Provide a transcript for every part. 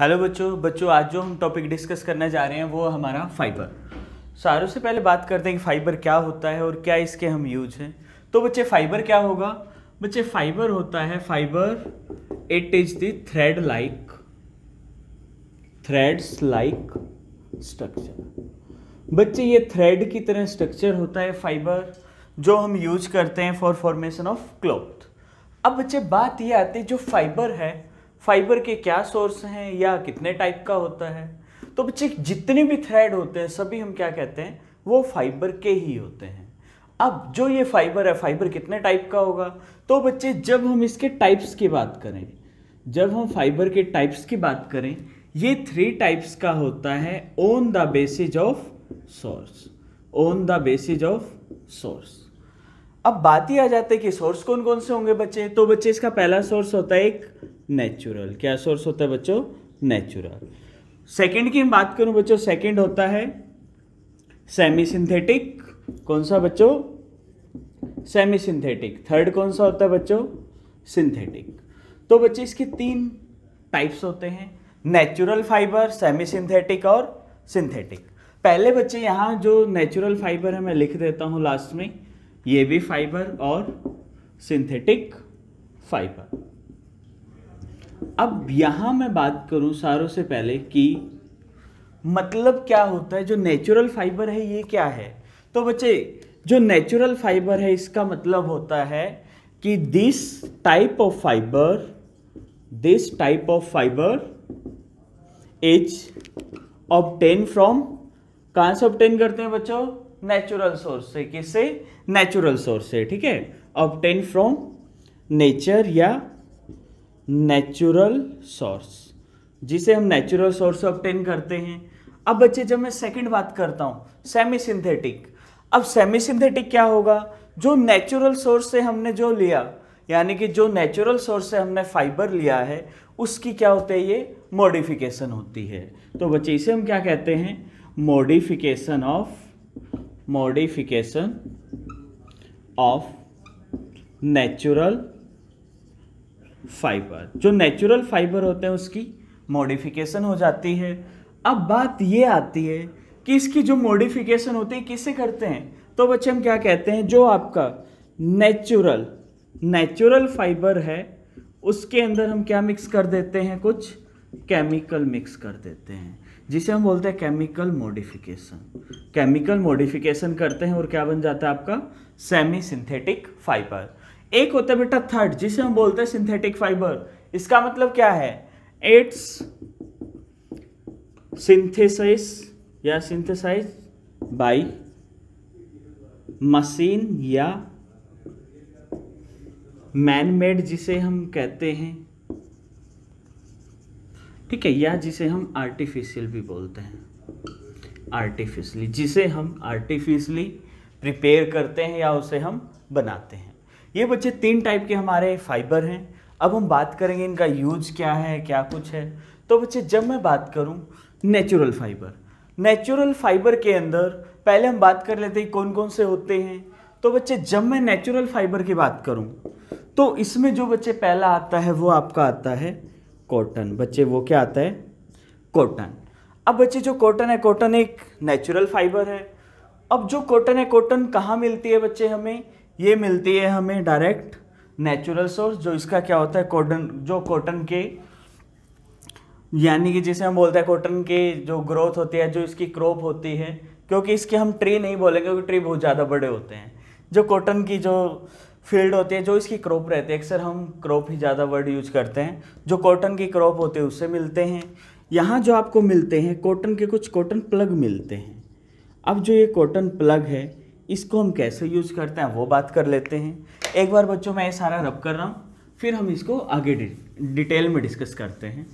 hello बच्चों बच्चों आज जो हम टॉपिक डिस्कस करने जा रहे हैं वो हमारा फाइबर सारों से पहले बात करते हैं कि फाइबर क्या होता है और क्या इसके हम यूज हैं तो बच्चे फाइबर क्या होगा बच्चे फाइबर होता है fibre it is the thread like threads like structure बच्चे ये थ्रेड की तरह स्ट्रक्चर होता है फाइबर जो हम यूज करते हैं फॉर फॉर्मेशन ऑफ क्लॉथ अब बच्चे बात ये आती है जो फाइबर है फाइबर के क्या सोर्स हैं या कितने टाइप का होता है तो बच्चे जितने भी थ्रेड होते हैं सभी हम क्या कहते हैं वो फाइबर के ही होते हैं अब जो ये फाइबर है फाइबर कितने टाइप का होगा तो बच्चे जब हम इसके टाइप्स की बात करें जब हम फाइबर के टाइप्स की बात करें ये थ्री टाइप्स का होता है on the basis of source on the basis of source अब बात ही आ जाती है कि सोर्स कौन कौन से होंगे बच्चे तो बच्चे इसका पहला सोर्स होता है एक नेचुरल क्या सोर्स होता है बच्चों नेचुरल सेकंड की बात करूं बच्चों सेकंड होता है सेमी सिंथेटिक कौन सा बच्चों सेमी सिंथेटिक थर्ड कौन सा होता है बच्चों सिंथेटिक तो बच्चे इसके तीन टाइप्स होते हैं नेचुरल फाइबर सेमी सिंथेटिक और सिंथेटिक पहले बच्चे यहाँ जो नेचुरल फाइबर है मैं लिख देता हूँ लास्ट में ये भी फाइबर और सिंथेटिक फाइबर अब यहाँ मैं बात करूँ सारों से पहले कि मतलब क्या होता है जो नेचुरल फाइबर है ये क्या है तो बच्चे जो नेचुरल फाइबर है इसका मतलब होता है कि this type of fibre this type of fibre is obtained from कहाँ से ऑप्टेन करते हैं बच्चों नेचुरल सोर्स से किससे नेचुरल सोर्स से ठीक है ऑप्टेन फ्रॉम नेचर या नेचुरल सोर्स जिसे हम नेचुरल सोर्स ऑप्टेन करते हैं अब बच्चे जब मैं सेकंड बात करता हूँ सेमी सिंथेटिक अब सेमी सिंथेटिक क्या होगा जो नेचुरल सोर्स से हमने जो लिया यानी कि जो नेचुरल सोर्स से हमने फाइबर लिया है उसकी क्या होती है ये मॉडिफिकेशन होती है तो बच्चे इसे हम क्या कहते हैं modification of modification of natural fibre जो नेचुरल फाइबर होते हैं उसकी मॉडिफिकेशन हो जाती है अब बात ये आती है कि इसकी जो मॉडिफिकेशन होती है किसे करते हैं तो बच्चे हम क्या कहते हैं जो आपका नेचुरल नेचुरल फाइबर है उसके अंदर हम क्या मिक्स कर देते हैं कुछ केमिकल मिक्स कर देते हैं जिसे हम बोलते हैं केमिकल मॉडिफिकेशन केमिकल मॉडिफिकेशन करते हैं और क्या बन जाता है आपका सेमी सिंथेटिक फाइबर एक होता है बेटा थर्ड जिसे हम बोलते हैं सिंथेटिक फाइबर इसका मतलब क्या है इट्स सिंथेसाइज या सिंथेसाइज बाय मशीन या मैन मेड जिसे हम कहते हैं ठीक है या जिसे हम आर्टिफिशियल भी बोलते हैं आर्टिफिशली जिसे हम आर्टिफिशली प्रिपेयर करते हैं या उसे हम बनाते हैं ये बच्चे तीन टाइप के हमारे फाइबर हैं अब हम बात करेंगे इनका यूज क्या है क्या कुछ है तो बच्चे जब मैं बात करूँ नेचुरल फाइबर नेचुरल फाइबर के अंदर पहले हम बात कर लेते हैं कौन कौन से होते हैं तो बच्चे जब मैं नेचुरल फाइबर की बात करूँ तो इसमें जो बच्चे पहला आता है वो आपका आता है कॉटन बच्चे वो क्या आता है कॉटन अब बच्चे जो कॉटन है कॉटन एक नेचुरल फाइबर है अब जो कॉटन है कॉटन कहाँ मिलती है बच्चे हमें ये मिलती है हमें डायरेक्ट नेचुरल सोर्स जो इसका क्या होता है कॉटन जो कॉटन के यानी कि जिसे हम बोलते हैं कॉटन के जो ग्रोथ होती है जो इसकी क्रॉप होती है क्योंकि इसके हम ट्री नहीं बोलेंगे क्योंकि ट्री बहुत ज़्यादा बड़े होते हैं जो कॉटन की जो फील्ड होती है जो इसकी क्रॉप रहती है अक्सर हम क्रॉप ही ज़्यादा वर्ड यूज करते हैं जो कॉटन की क्रॉप होती है उससे मिलते हैं यहाँ जो आपको मिलते हैं कॉटन के कुछ कॉटन प्लग मिलते हैं अब जो ये कॉटन प्लग है इसको हम कैसे यूज़ करते हैं वो बात कर लेते हैं एक बार बच्चों मैं ये सारा रब कर रहा हूँ फिर हम इसको आगे डिटेल में डिस्कस करते हैं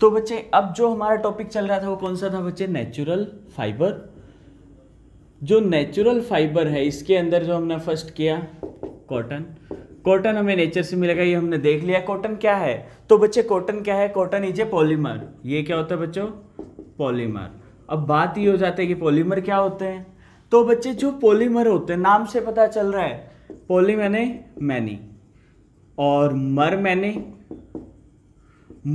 तो बच्चे अब जो हमारा टॉपिक चल रहा था वो कौन सा था बच्चे नेचुरल फाइबर जो नेचुरल फाइबर है इसके अंदर जो हमने फर्स्ट किया कॉटन कॉटन हमें नेचर से मिलेगा ये हमने देख लिया कॉटन क्या है तो बच्चे कॉटन क्या है कॉटन इज ए पॉलीमर ये क्या होता है बच्चों पॉलीमर अब बात ये हो जाती है कि पॉलीमर क्या होते हैं तो बच्चे जो पॉलीमर होते हैं नाम से पता चल रहा है पॉली मैने मैनी और मर मैने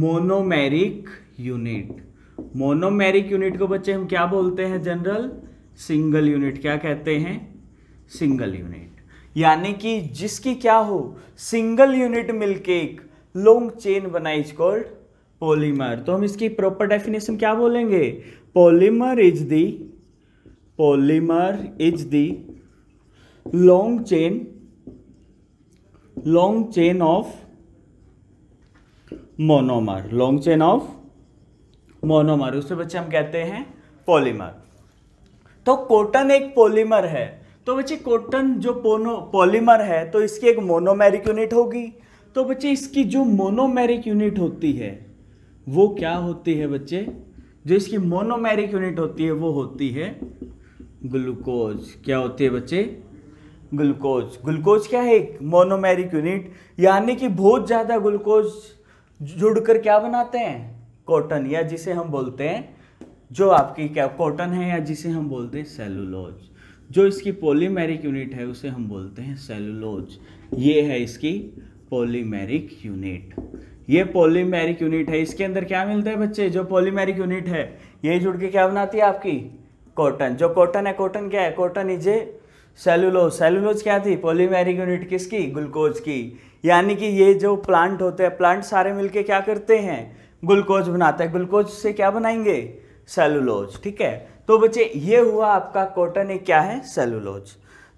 मोनोमेरिक यूनिट मोनोमेरिक यूनिट को बच्चे हम क्या बोलते हैं जनरल सिंगल यूनिट क्या कहते हैं सिंगल यूनिट यानी कि जिसकी क्या हो सिंगल यूनिट मिलके एक लॉन्ग चेन बनाई इज कॉल्ड पॉलीमर तो हम इसकी प्रॉपर डेफिनेशन क्या बोलेंगे polymer is the polymer is the long chain long chain of monomer long chain of monomer उसे बच्चे हम कहते हैं पॉलीमर तो कॉटन एक पॉलीमर है तो बच्चे कॉटन जो पोनो पॉलीमर है तो इसकी एक मोनोमेरिक यूनिट होगी तो बच्चे इसकी जो मोनोमेरिक यूनिट होती है वो क्या होती है बच्चे जो इसकी मोनोमेरिक यूनिट होती है वो होती है ग्लूकोज क्या होती है बच्चे ग्लूकोज ग्लूकोज क्या है एक मोनोमेरिक यूनिट यानी कि बहुत ज़्यादा ग्लूकोज जुड़कर क्या बनाते हैं कॉटन या जिसे हम बोलते हैं जो आपकी क्या कॉटन है या जिसे हम बोलते हैं सेलुलोज जो इसकी पोलीमेरिक यूनिट है उसे हम बोलते हैं सेलुलोज ये है इसकी पॉलीमेरिक यूनिट ये पॉलीमेरिक यूनिट है इसके अंदर क्या मिलता है बच्चे जो पॉलीमेरिक यूनिट है ये जुड़ के क्या बनाती है आपकी कॉटन जो कॉटन है कॉटन क्या है cotton is a cellulose cellulose क्या थी पॉलीमेरिक यूनिट किसकी ग्लूकोज की यानी कि ये जो प्लांट होते हैं प्लांट सारे मिलके क्या करते हैं ग्लूकोज बनाते हैं ग्लूकोज से क्या बनाएंगे सेलुलोज ठीक है तो बच्चे ये हुआ आपका कॉटन एक क्या है सेलुलोज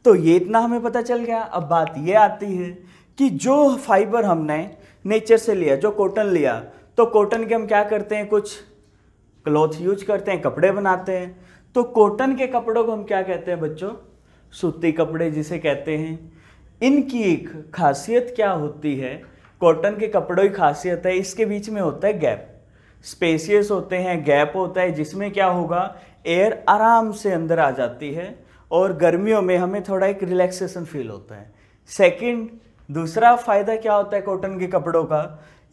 तो ये इतना हमें पता चल गया अब बात ये आती है कि जो फाइबर हमने नेचर से लिया जो कॉटन लिया तो कॉटन के हम क्या करते हैं कुछ क्लॉथ यूज करते हैं कपड़े बनाते हैं तो कॉटन के कपड़ों को हम क्या कहते हैं बच्चों सूती कपड़े जिसे कहते हैं इनकी एक खासियत क्या होती है कॉटन के कपड़ों की खासियत है इसके बीच में होता है गैप स्पेसियस होते हैं गैप होता है जिसमें क्या होगा एयर आराम से अंदर आ जाती है और गर्मियों में हमें थोड़ा एक रिलैक्सेशन फील होता है सेकंड दूसरा फ़ायदा क्या होता है कॉटन के कपड़ों का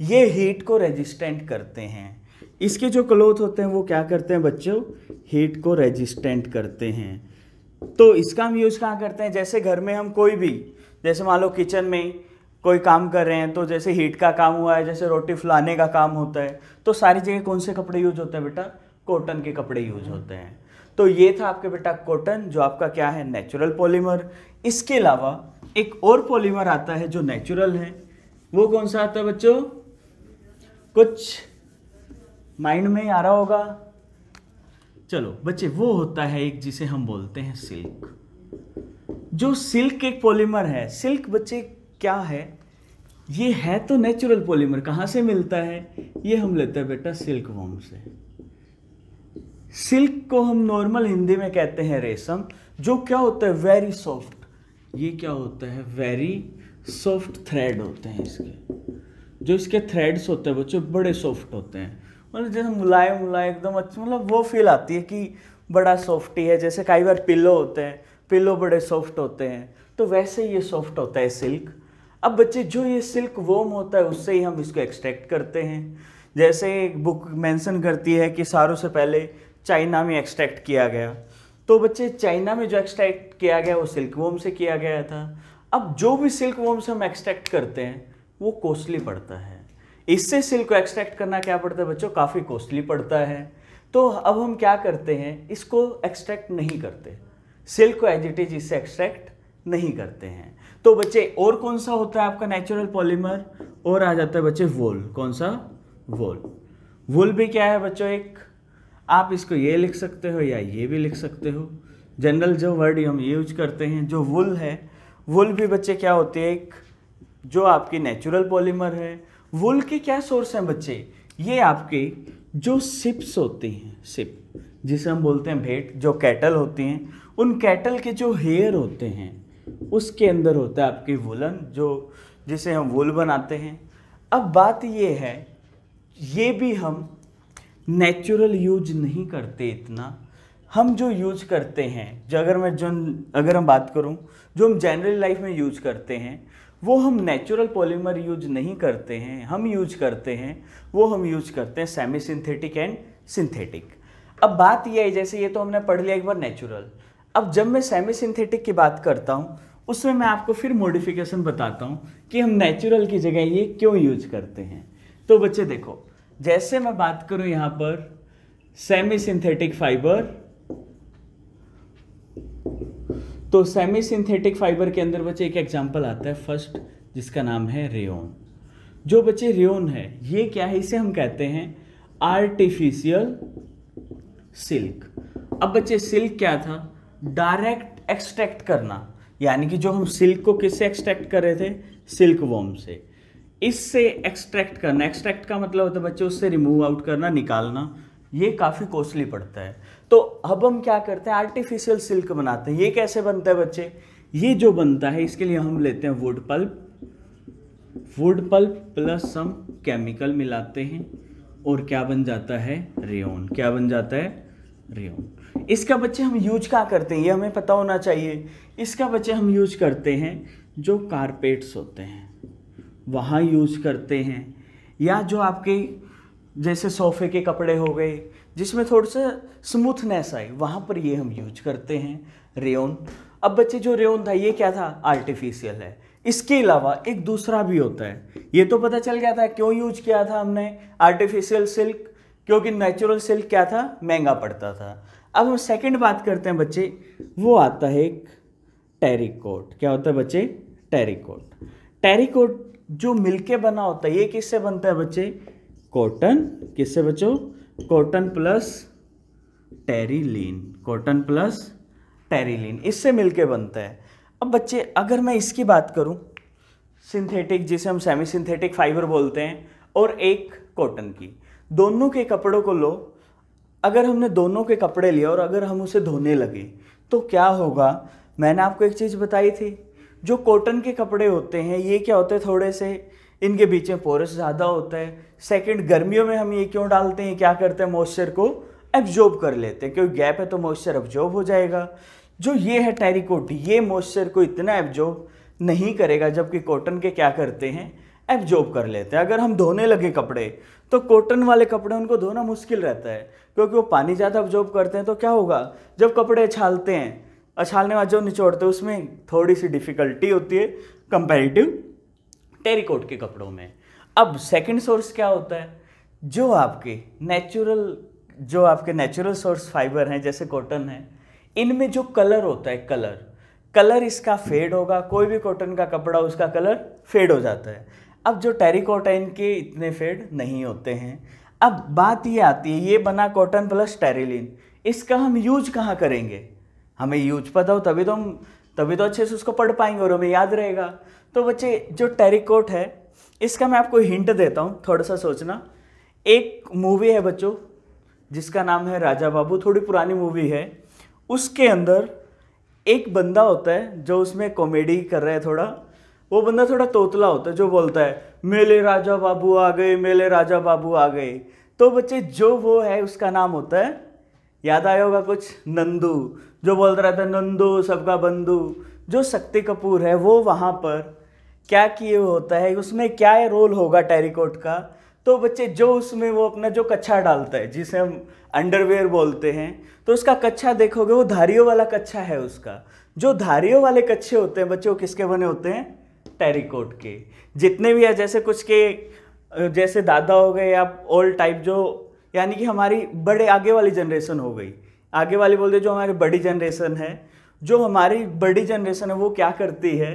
ये हीट को रेजिस्टेंट करते हैं इसके जो क्लोथ होते हैं वो क्या करते हैं बच्चों हीट को रेजिस्टेंट करते हैं तो इसका हम यूज़ कहाँ करते हैं जैसे घर में हम कोई भी जैसे मान लो किचन में कोई काम कर रहे हैं तो जैसे हीट का काम हुआ है जैसे रोटी फुलाने का काम होता है तो सारी जगह कौन से कपड़े यूज होते हैं बेटा कॉटन के कपड़े यूज होते हैं तो ये था आपके बेटा कॉटन जो आपका क्या है नेचुरल पॉलीमर इसके अलावा एक और पॉलीमर आता है जो नेचुरल है वो कौन सा आता है बच्चों कुछ माइंड में आ रहा होगा चलो बच्चे वो होता है एक जिसे हम बोलते हैं सिल्क जो सिल्क एक पॉलीमर है सिल्क बच्चे क्या है ये है तो नेचुरल पॉलीमर कहाँ से मिलता है ये हम लेते हैं बेटा सिल्क वॉम से सिल्क को हम नॉर्मल हिंदी में कहते हैं रेशम जो क्या होता है वेरी सॉफ्ट ये क्या होता है वेरी सॉफ्ट थ्रेड होते हैं इसके जो इसके थ्रेड्स होते हैं बच्चों बड़े सॉफ्ट होते हैं मतलब जैसे मुलायम मुलायम एकदम अच्छा मतलब वो फील आती है कि बड़ा सॉफ्ट ही है जैसे कई बार पिल्लो होते हैं पिल्लो बड़े सॉफ्ट होते हैं तो वैसे ही ये सॉफ्ट होता है सिल्क अब बच्चे जो ये सिल्क वोम होता है उससे ही हम इसको एक्सट्रैक्ट करते हैं जैसे एक बुक मेंशन करती है कि सारों से पहले चाइना में एक्सट्रैक्ट किया गया तो बच्चे चाइना में जो एक्सट्रैक्ट किया गया वो सिल्क वोम से किया गया था अब जो भी सिल्क वोम से हम एक्सट्रैक्ट करते हैं वो कॉस्टली पड़ता है इससे सिल्क को एक्सट्रैक्ट करना क्या पड़ता है बच्चों काफ़ी कॉस्टली पड़ता है तो अब हम क्या करते हैं इसको एक्सट्रैक्ट नहीं करते सिल्क को एजिटेज इससे एक्सट्रैक्ट नहीं करते हैं तो बच्चे और कौन सा होता है आपका नेचुरल पॉलीमर और आ जाता है बच्चे वोल कौन सा वोल वोल भी क्या है बच्चों एक आप इसको ये लिख सकते हो या ये भी लिख सकते हो जनरल जो वर्ड हम यूज करते हैं जो वुल है वुल भी बच्चे क्या होते हैं एक जो आपकी नेचुरल पॉलीमर है वुल के क्या सोर्स हैं बच्चे ये आपके जो सिप्स होती हैं सिप जिसे हम बोलते हैं भेंट जो कैटल होती हैं उन कैटल के जो हेयर होते हैं उसके अंदर होता है आपकी वुलन जो जिसे हम वुल बनाते हैं अब बात ये है ये भी हम नेचुरल यूज नहीं करते इतना हम जो यूज करते हैं जो अगर मैं जो अगर हम बात करूं जो हम जनरल लाइफ में यूज करते हैं वो हम नेचुरल पॉलीमर यूज नहीं करते हैं हम यूज करते हैं वो हम यूज करते हैं सेमी सिंथेटिक एंड सिंथेटिक अब बात यह है जैसे ये तो हमने पढ़ लिया एक बार नेचुरल अब जब मैं सेमी सिंथेटिक की बात करता हूँ उसमें मैं आपको फिर मॉडिफिकेशन बताता हूँ कि हम नेचुरल की जगह ये क्यों यूज करते हैं तो बच्चे देखो जैसे मैं बात करूं यहां पर सेमी सिंथेटिक फाइबर तो सेमी सिंथेटिक फाइबर के अंदर बच्चे एक एग्जांपल आता है फर्स्ट जिसका नाम है रेओन जो बच्चे रेओन है ये क्या है इसे हम कहते हैं आर्टिफिशियल सिल्क अब बच्चे सिल्क क्या था डायरेक्ट एक्सट्रैक्ट करना यानी कि जो हम सिल्क को किससे एक्सट्रैक्ट कर रहे थे सिल्क वॉम से इससे एक्सट्रैक्ट करना एक्सट्रैक्ट का मतलब होता है बच्चों उससे रिमूव आउट करना निकालना ये काफ़ी कॉस्टली पड़ता है तो अब हम क्या करते हैं आर्टिफिशियल सिल्क बनाते हैं ये कैसे बनता है बच्चे ये जो बनता है इसके लिए हम लेते हैं wood pulp wood pulp plus some chemical मिलाते हैं और क्या बन जाता है रेन क्या बन जाता है रेन इसका बच्चे हम यूज क्या करते हैं ये हमें पता होना चाहिए इसका बच्चे हम यूज करते हैं जो कारपेट्स होते हैं वहाँ यूज करते हैं या जो आपके जैसे सोफे के कपड़े हो गए जिसमें थोड़ा सा स्मूथनेस आए वहाँ पर ये हम यूज करते हैं रेउन अब बच्चे जो रेउन था ये क्या था आर्टिफिशियल है इसके अलावा एक दूसरा भी होता है ये तो पता चल गया था क्यों यूज किया था हमने आर्टिफिशियल सिल्क क्योंकि नेचुरल सिल्क क्या था महंगा पड़ता था अब हम सेकेंड बात करते हैं बच्चे वो आता है एक टेरिकोट क्या होता है बच्चे टेरिकोट टेरिकोट जो मिलके बना होता है ये किससे बनता है बच्चे कॉटन किससे बचो cotton plus terylene cotton plus terylene इससे मिलके बनता है अब बच्चे अगर मैं इसकी बात करूं सिंथेटिक जिसे हम सेमी सिंथेटिक फाइबर बोलते हैं और एक कॉटन की दोनों के कपड़ों को लो अगर हमने दोनों के कपड़े लिए और अगर हम उसे धोने लगे तो क्या होगा मैंने आपको एक चीज़ बताई थी जो कॉटन के कपड़े होते हैं ये क्या होते हैं थोड़े से इनके बीच में पोरस ज़्यादा होता है सेकंड गर्मियों में हम ये क्यों डालते हैं क्या करते हैं मॉइस्चर को एब्जॉर्ब कर लेते हैं क्योंकि गैप है तो मॉइस्चर एब्जॉर्ब हो जाएगा जो ये है टेरिकोट ये मॉइस्चर को इतना एब्जॉर्ब नहीं करेगा जबकि कॉटन के क्या करते हैं एब्जॉर्ब कर लेते हैं अगर हम धोने लगे कपड़े तो कॉटन वाले कपड़े उनको धोना मुश्किल रहता है क्योंकि वो पानी ज़्यादा एब्जॉर्ब करते हैं तो क्या होगा जब कपड़े छालते हैं अछालने वाला जो निचोड़ते हैं उसमें थोड़ी सी डिफ़िकल्टी होती है कंपेरेटिव टेरिकोट के कपड़ों में अब सेकंड सोर्स क्या होता है जो आपके नेचुरल जो आपके नेचुरल सोर्स फाइबर हैं जैसे कॉटन है इनमें जो कलर होता है कलर कलर इसका फेड होगा कोई भी कॉटन का कपड़ा उसका कलर फेड हो जाता है अब जो टेरिकोट है इनके इतने फेड नहीं होते हैं अब बात ये आती है ये बना कॉटन प्लस टेरिलिन इसका हम यूज कहाँ करेंगे हमें यूज पता हो तभी तो हम तभी तो अच्छे से उसको पढ़ पाएंगे और हमें याद रहेगा तो बच्चे जो टेरिकोट है इसका मैं आपको हिंट देता हूँ थोड़ा सा सोचना एक मूवी है बच्चों जिसका नाम है राजा बाबू थोड़ी पुरानी मूवी है उसके अंदर एक बंदा होता है जो उसमें कॉमेडी कर रहा है थोड़ा वो बंदा थोड़ा तोतला होता है जो बोलता है मेले राजा बाबू आ गए मेले राजा बाबू आ गए तो बच्चे जो वो है उसका नाम होता है याद आया होगा कुछ नंदू जो बोलता रहता है नंदू सबका बंधु जो शक्ति कपूर है वो वहाँ पर क्या किए होता है उसमें क्या रोल होगा टेरिकोट का तो बच्चे जो उसमें वो अपना जो कच्छा डालता है जिसे हम अंडरवेयर बोलते हैं तो उसका कच्छा देखोगे वो धारियों वाला कच्छा है उसका जो धारियों वाले कच्छे होते हैं बच्चे वो किसके बने होते हैं टेरिकोट के जितने भी है जैसे कुछ के जैसे दादा हो गए या ओल्ड टाइप जो यानी कि हमारी बड़े आगे वाली जनरेशन हो गई आगे वाली बोलते जो हमारी बड़ी जनरेशन है जो हमारी बड़ी जनरेशन है वो क्या करती है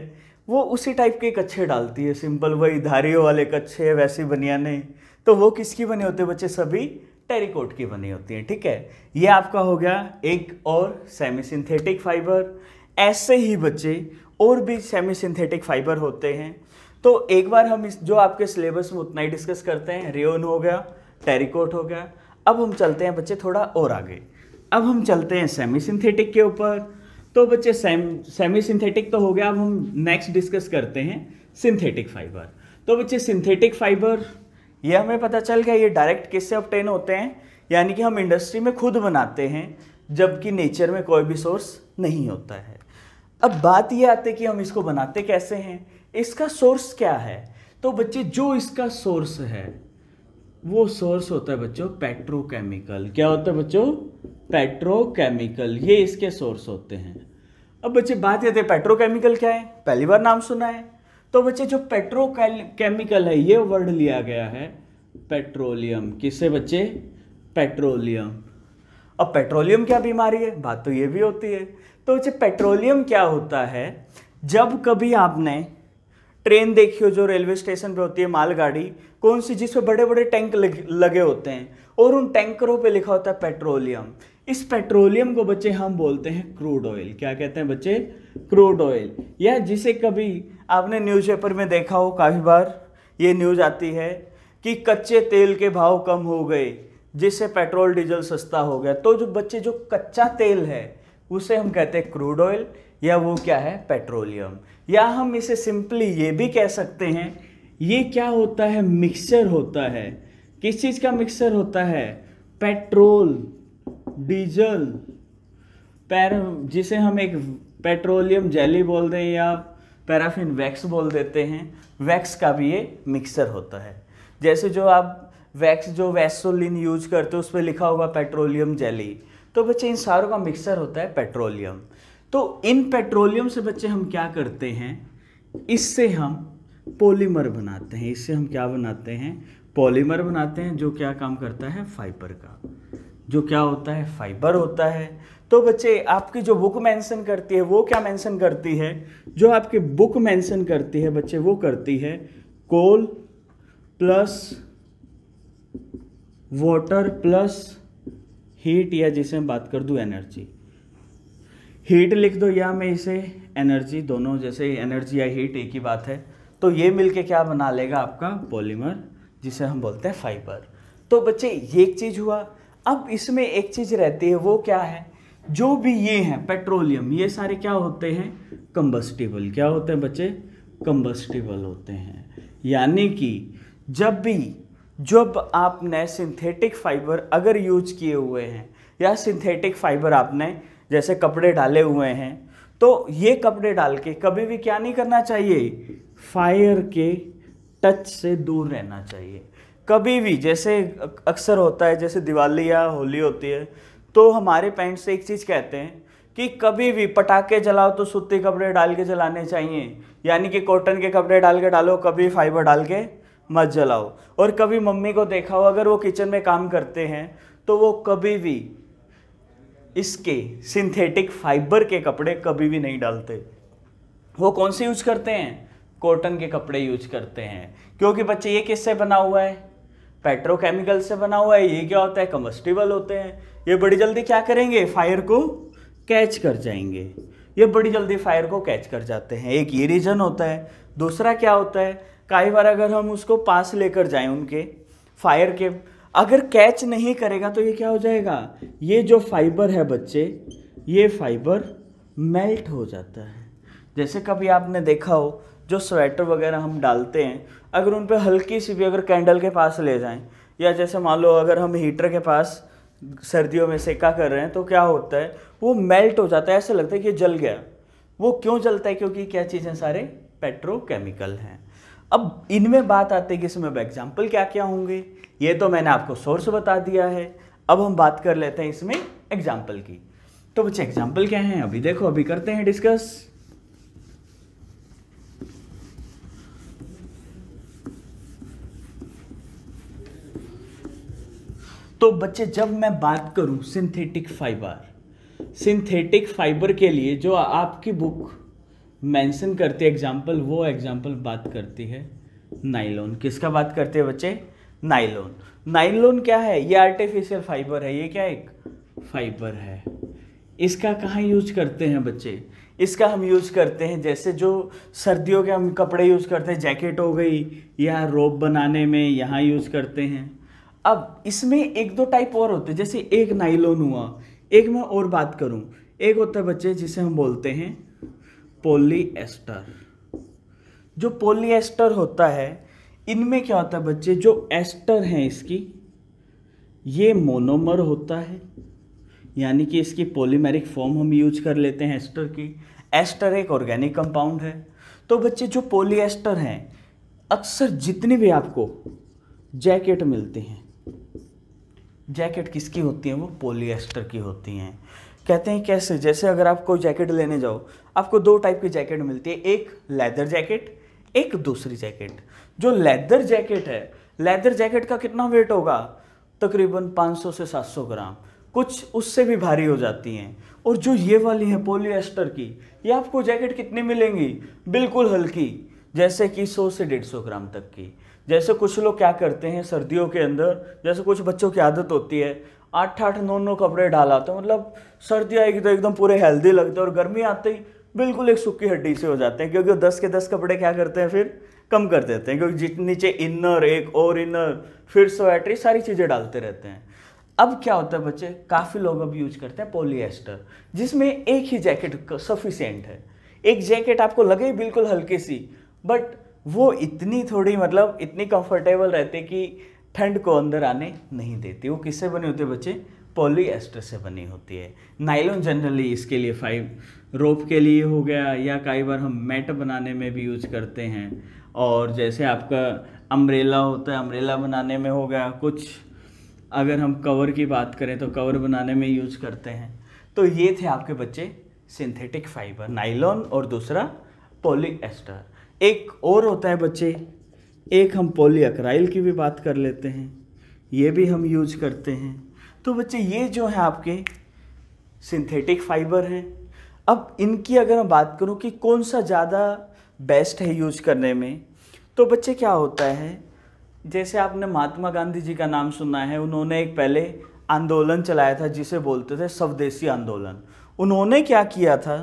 वो उसी टाइप के कच्छे डालती है सिंपल वही धारियों वाले कच्छे वैसी बनियाने तो वो किसकी बने होते बच्चे सभी टेरिकोट की बनी होती हैं ठीक है ये आपका हो गया एक और सेमी सिंथेटिक फाइबर ऐसे ही बच्चे और भी सेमी सिंथेटिक फाइबर होते हैं तो एक बार हम इस जो आपके सिलेबस में उतना ही डिस्कस करते हैं रियोन हो गया टेरिकोट हो गया अब हम चलते हैं बच्चे थोड़ा और आगे अब हम चलते हैं सेमी सिंथेटिक के ऊपर तो बच्चे सेम सेमी सिंथेटिक तो हो गया अब हम नेक्स्ट डिस्कस करते हैं सिंथेटिक फाइबर तो बच्चे सिंथेटिक फाइबर ये हमें पता चल गया ये डायरेक्ट किससे ऑप्टेन होते हैं यानी कि हम इंडस्ट्री में खुद बनाते हैं जबकि नेचर में कोई भी सोर्स नहीं होता है अब बात ये आती है कि हम इसको बनाते कैसे हैं इसका सोर्स क्या है तो बच्चे जो इसका सोर्स है वो सोर्स होता है बच्चों पेट्रोकेमिकल क्या होता है बच्चों पेट्रोकेमिकल ये इसके सोर्स होते हैं अब बच्चे बात करते हैं पेट्रोकेमिकल क्या है पहली बार नाम सुना है तो बच्चे जो पेट्रोकेमिकल है ये वर्ड लिया गया है पेट्रोलियम किससे बच्चे पेट्रोलियम अब पेट्रोलियम क्या बीमारी है बात तो ये भी होती है तो बच्चे पेट्रोलियम क्या होता है जब कभी आपने ट्रेन देखियो जो रेलवे स्टेशन पे होती है मालगाड़ी कौन सी जिसपे बड़े बड़े टैंक लगे होते हैं और उन टैंकरों पे लिखा होता है पेट्रोलियम इस पेट्रोलियम को बच्चे हम बोलते हैं क्रूड ऑयल क्या कहते हैं बच्चे क्रूड ऑयल या जिसे कभी आपने न्यूज़पेपर में देखा हो काफ़ी बार ये न्यूज़ आती है कि कच्चे तेल के भाव कम हो गए जिससे पेट्रोल डीजल सस्ता हो गया तो जो बच्चे जो कच्चा तेल है उसे हम कहते हैं क्रूड ऑयल या वो क्या है पेट्रोलियम या हम इसे सिंपली ये भी कह सकते हैं ये क्या होता है मिक्सचर होता है किस चीज़ का मिक्सचर होता है पेट्रोल डीजल पैर जिसे हम एक पेट्रोलियम जेली बोल दें या पैराफिन वैक्स बोल देते हैं वैक्स का भी ये मिक्सचर होता है जैसे जो आप वैक्स जो वैसोलिन यूज करते हो उस पर लिखा होगा पेट्रोलियम जेली तो बच्चे इन सारों का मिक्सचर होता है पेट्रोलियम तो इन पेट्रोलियम से बच्चे हम क्या करते हैं इससे हम पॉलीमर बनाते हैं इससे हम क्या बनाते हैं पॉलीमर बनाते हैं जो क्या काम करता है फाइबर का जो क्या होता है फाइबर होता है तो बच्चे आपकी जो बुक मेंशन करती है वो क्या मेंशन करती है जो आपकी बुक मेंशन करती है बच्चे वो करती है coal plus water plus heat या जिसे हम बात कर दूं एनर्जी हीट लिख दो या मैं इसे एनर्जी दोनों जैसे एनर्जी या हीट एक ही बात है तो ये मिलके क्या बना लेगा आपका पॉलीमर जिसे हम बोलते हैं फाइबर तो बच्चे ये एक चीज़ हुआ अब इसमें एक चीज़ रहती है वो क्या है जो भी ये हैं पेट्रोलियम ये सारे क्या होते हैं कंबस्टिबल क्या होते हैं बच्चे कंबस्टिबल होते हैं यानी कि जब भी जब आपने सिंथेटिक फाइबर अगर यूज किए हुए हैं या सिंथेटिक फाइबर आपने जैसे कपड़े डाले हुए हैं तो ये कपड़े डाल के कभी भी क्या नहीं करना चाहिए फायर के टच से दूर रहना चाहिए कभी भी जैसे अक्सर होता है जैसे दिवाली या होली होती है तो हमारे पैंट से एक चीज़ कहते हैं कि कभी भी पटाखे जलाओ तो सूती कपड़े डाल के जलाने चाहिए यानी कि कॉटन के कपड़े डाल के डालो कभी फाइबर डाल के मत जलाओ और कभी मम्मी को देखा हो अगर वो किचन में काम करते हैं तो वो कभी भी इसके सिंथेटिक फाइबर के कपड़े कभी भी नहीं डालते वो कौन से यूज करते हैं कॉटन के कपड़े यूज करते हैं क्योंकि बच्चे ये किससे बना हुआ है पेट्रोकेमिकल से बना हुआ है ये क्या होता है कम्बस्टिबल होते हैं ये बड़ी जल्दी क्या करेंगे फायर को कैच कर जाएंगे ये बड़ी जल्दी फायर को कैच कर जाते हैं एक ये रीज़न होता है दूसरा क्या होता है कई बार अगर हम उसको पास लेकर जाएं उनके फायर के अगर कैच नहीं करेगा तो ये क्या हो जाएगा ये जो फाइबर है बच्चे ये फाइबर मेल्ट हो जाता है जैसे कभी आपने देखा हो जो स्वेटर वगैरह हम डालते हैं अगर उन पर हल्की सी भी अगर कैंडल के पास ले जाएं या जैसे मान लो अगर हम हीटर के पास सर्दियों में सेका कर रहे हैं तो क्या होता है वो मेल्ट हो जाता है ऐसा लगता है कि जल गया वो क्यों जलता है क्योंकि क्या चीज़ें सारे पेट्रोकेमिकल हैं अब इनमें बात आती है कि इसमें अब एग्जाम्पल क्या क्या होंगे ये तो मैंने आपको सोर्स बता दिया है अब हम बात कर लेते हैं इसमें एग्जाम्पल की तो बच्चे एग्जाम्पल क्या हैं अभी देखो अभी करते हैं डिस्कस तो बच्चे जब मैं बात करूं सिंथेटिक फाइबर सिंथेटिक फाइबर के लिए जो आपकी बुक मेंशन करते एग्जाम्पल वो एग्जाम्पल बात करती है नाइलॉन किसका बात करते हैं बच्चे नाइलोन नाइलोन क्या है ये आर्टिफिशियल फाइबर है ये क्या एक फाइबर है इसका कहाँ यूज करते हैं बच्चे इसका हम यूज़ करते हैं जैसे जो सर्दियों के हम कपड़े यूज़ करते हैं जैकेट हो गई या रोब बनाने में यहाँ यूज़ करते हैं अब इसमें एक दो टाइप और होते हैं जैसे एक नाइलोन हुआ एक मैं और बात करूँ एक होता है बच्चे जिसे हम बोलते हैं पोलीएस्टर जो पोलीएस्टर होता है इनमें क्या होता है बच्चे जो एस्टर हैं इसकी ये मोनोमर होता है यानी कि इसकी पॉलीमेरिक फॉर्म हम यूज कर लेते हैं एस्टर की एस्टर एक ऑर्गेनिक कंपाउंड है तो बच्चे जो पोलीएस्टर हैं अक्सर जितनी भी आपको जैकेट मिलती हैं जैकेट किसकी होती हैं वो पोलिएस्टर की होती हैं कहते हैं कैसे जैसे अगर आप कोई जैकेट लेने जाओ आपको दो टाइप की जैकेट मिलती है एक लेदर जैकेट एक दूसरी जैकेट जो लेदर जैकेट है लेदर जैकेट का कितना वेट होगा तकरीबन 500 से 700 ग्राम कुछ उससे भी भारी हो जाती हैं और जो ये वाली है पोलियस्टर की ये आपको जैकेट कितनी मिलेंगी बिल्कुल हल्की जैसे कि 100 से 150 ग्राम तक की जैसे कुछ लोग क्या करते हैं सर्दियों के अंदर जैसे कुछ बच्चों की आदत होती है आठ आठ नौ नौ कपड़े डाला तो मतलब सर्दी आएगी तो एकदम पूरे हेल्दी लगते हैं और गर्मी आते ही बिल्कुल एक सूखी हड्डी से हो जाते हैं क्योंकि दस के दस कपड़े क्या करते हैं फिर कम कर देते हैं क्योंकि जितने नीचे इनर एक और इनर फिर स्वेटर ये सारी चीज़ें डालते रहते हैं अब क्या होता है बच्चे काफ़ी लोग अब यूज करते हैं पोलिएस्टर जिसमें एक ही जैकेट सफिशेंट है एक जैकेट आपको लगे बिल्कुल हल्की सी बट वो इतनी थोड़ी मतलब इतनी कंफर्टेबल रहती है कि ठंड को अंदर आने नहीं देती वो किससे बनी होती है बच्चे पॉलीएस्टर से बनी होती है नाइलॉन जनरली इसके लिए फाइव रोप के लिए हो गया या कई बार हम मैट बनाने में भी यूज करते हैं और जैसे आपका अम्ब्रेला होता है अम्ब्रेला बनाने में हो गया कुछ अगर हम कवर की बात करें तो कवर बनाने में यूज करते हैं तो ये थे आपके बच्चे सिंथेटिक फाइबर नाइलॉन और दूसरा पॉलीएस्टर एक और होता है बच्चे एक हम पोलीक्राइल की भी बात कर लेते हैं ये भी हम यूज करते हैं तो बच्चे ये जो है आपके सिंथेटिक फाइबर हैं अब इनकी अगर मैं बात करूँ कि कौन सा ज़्यादा बेस्ट है यूज करने में तो बच्चे क्या होता है जैसे आपने महात्मा गांधी जी का नाम सुना है उन्होंने एक पहले आंदोलन चलाया था जिसे बोलते थे स्वदेशी आंदोलन उन्होंने क्या किया था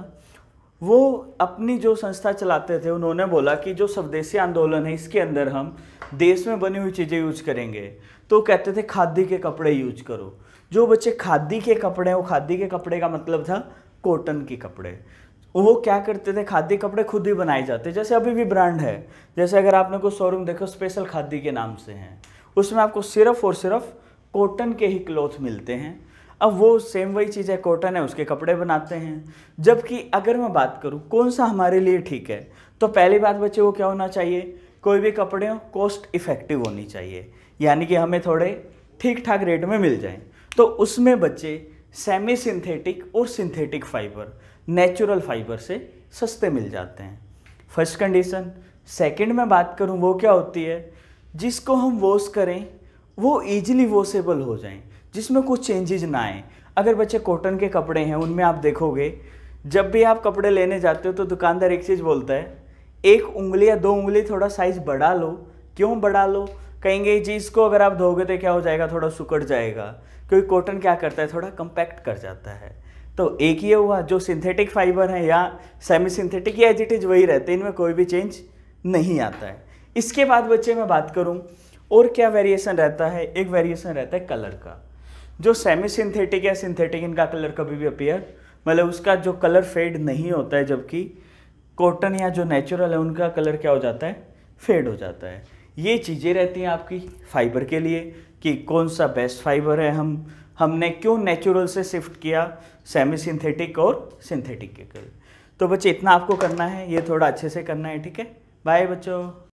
वो अपनी जो संस्था चलाते थे उन्होंने बोला कि जो स्वदेशी आंदोलन है इसके अंदर हम देश में बनी हुई चीज़ें यूज करेंगे तो कहते थे खादी के कपड़े यूज करो जो बच्चे खादी के कपड़े हैं वो खादी के कपड़े का मतलब था कॉटन के कपड़े वो क्या करते थे खादी कपड़े खुद ही बनाए जाते जैसे अभी भी ब्रांड है जैसे अगर आपने कोई शोरूम देखो स्पेशल खादी के नाम से हैं उसमें आपको सिर्फ और सिर्फ कॉटन के ही क्लॉथ मिलते हैं अब वो सेम वही चीज़ है कॉटन है उसके कपड़े बनाते हैं जबकि अगर मैं बात करूँ कौन सा हमारे लिए ठीक है तो पहली बात बच्चे वो क्या होना चाहिए कोई भी कपड़े हो कॉस्ट इफ़ेक्टिव होनी चाहिए यानी कि हमें थोड़े ठीक ठाक रेट में मिल जाएं तो उसमें बच्चे सेमी सिंथेटिक और सिंथेटिक फाइबर नेचुरल फाइबर से सस्ते मिल जाते हैं फर्स्ट कंडीशन सेकंड में बात करूं वो क्या होती है जिसको हम वॉश करें वो इजीली वॉशेबल हो जाएं जिसमें कुछ चेंजेज ना आए अगर बच्चे कॉटन के कपड़े हैं उनमें आप देखोगे जब भी आप कपड़े लेने जाते हो तो दुकानदार एक चीज़ बोलता है एक उंगली या दो उंगली थोड़ा साइज़ बढ़ा लो क्यों बढ़ा लो कहेंगे जी इसको अगर आप धोगे तो क्या हो जाएगा थोड़ा सुकड़ जाएगा क्योंकि कॉटन क्या करता है थोड़ा कंपैक्ट कर जाता है तो एक ये हुआ जो सिंथेटिक फाइबर है या सेमी सिंथेटिक या एजिटिज वही रहते हैं इनमें कोई भी चेंज नहीं आता है इसके बाद बच्चे मैं बात करूँ और क्या वेरिएशन रहता है एक वेरिएशन रहता है कलर का जो सेमी सिंथेटिक या सिंथेटिक इनका कलर कभी भी अपेयर मतलब उसका जो कलर फेड नहीं होता है जबकि कॉटन या जो नेचुरल है उनका कलर क्या हो जाता है फेड हो जाता है ये चीज़ें रहती हैं आपकी फाइबर के लिए कि कौन सा बेस्ट फाइबर है हम हमने क्यों नेचुरल से शिफ्ट किया सेमी सिंथेटिक और सिंथेटिक के कलर तो बच्चे इतना आपको करना है ये थोड़ा अच्छे से करना है ठीक है बाय बच्चों